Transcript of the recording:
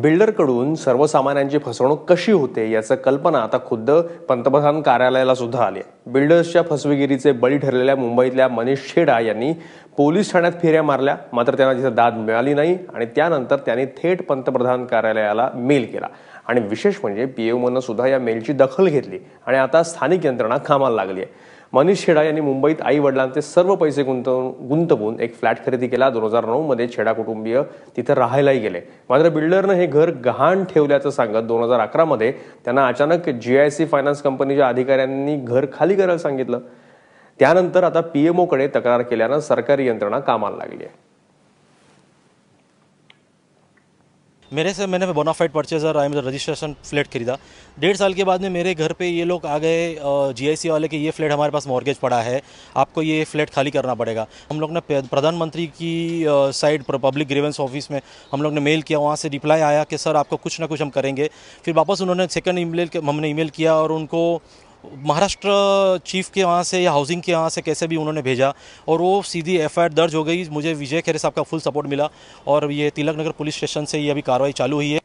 बिल्डरकडून सर्वसामान्यांची फसवणूक कशी होते याचं कल्पना आता खुद्द पंतप्रधान कार्यालयाला सुद्धा आली बिल्डर्सच्या फसवेगिरीचे बळी ठरलेल्या मुंबईतल्या मनीष छेडा यांनी पोलीस ठाण्यात फेऱ्या मारल्या मात्र त्यांना तिथे दाद मिळाली नाही आणि त्यानंतर त्यांनी थेट पंतप्रधान कार्यालयाला मेल केला आणि विशेष म्हणजे पीएमओनं सुद्धा या मेलची दखल घेतली आणि आता स्थानिक यंत्रणा कामाला लागली आहे मनीष छेडा यांनी मुंबईत आई वडिलांचे सर्व पैसे गुंतवून गुंतवून एक फ्लॅट खरेदी केला दोन हजार नऊमध्ये छेडा कुटुंबीय तिथे राहायलाही गेले मात्र बिल्डरनं हे घर गहाण ठेवल्याचं सांगत दोन हजार अकरामध्ये त्यांना अचानक जी आय सी फायनान्स कंपनीच्या अधिकाऱ्यांनी घर खाली करायला सांगितलं त्यानंतर आता पीएमओकडे तक्रार केल्यानं सरकारी यंत्रणा कामाला लागली आहे मेरे से मैंने बोनाफाइड परचेजर आई मतलब रजिस्ट्रेशन फ्लैट खरीदा डेढ़ साल के बाद में मेरे घर पे ये लोग आ गए जीआईसी वाले कि ये फ्लैट हमारे पास मॉर्गेज पड़ा है आपको ये फ्लैट खाली करना पड़ेगा हम लोग ने प्रधानमंत्री की साइड पब्लिक ग्रीवेंस ऑफिस में हम लोग ने मेल किया वहाँ से रिप्लाई आया कि सर आपको कुछ ना कुछ हम करेंगे फिर वापस उन्होंने सेकेंड ई हमने ई किया और उनको महाराष्ट्र चीफ के वहाँ से या हाउसिंग के वहाँ से कैसे भी उन्होंने भेजा और वो सीधी एफ दर्ज हो गई मुझे विजय खेरे साहब का फुल सपोर्ट मिला और ये तिलक नगर पुलिस स्टेशन से ये अभी कार्रवाई चालू हुई है